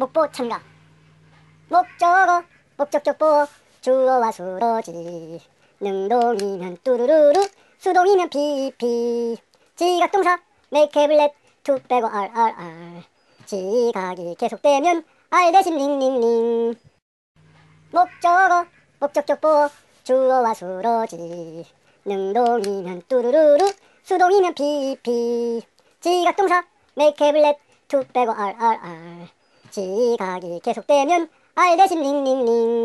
목보 참가 목적어 목적 격보 주어와 수로지 능동이면 뚜루루루 수동이면 피피 지각동사 m a k 블렛 투 빼고 rrr 지각이 계속되면 r 대신 링링링 목적어 목적 격보 주어와 수로지 능동이면 뚜루루루 수동이면 피피 지각동사 m a k 블렛 투 빼고 rrr 지각이 계속되면 알대신 링링링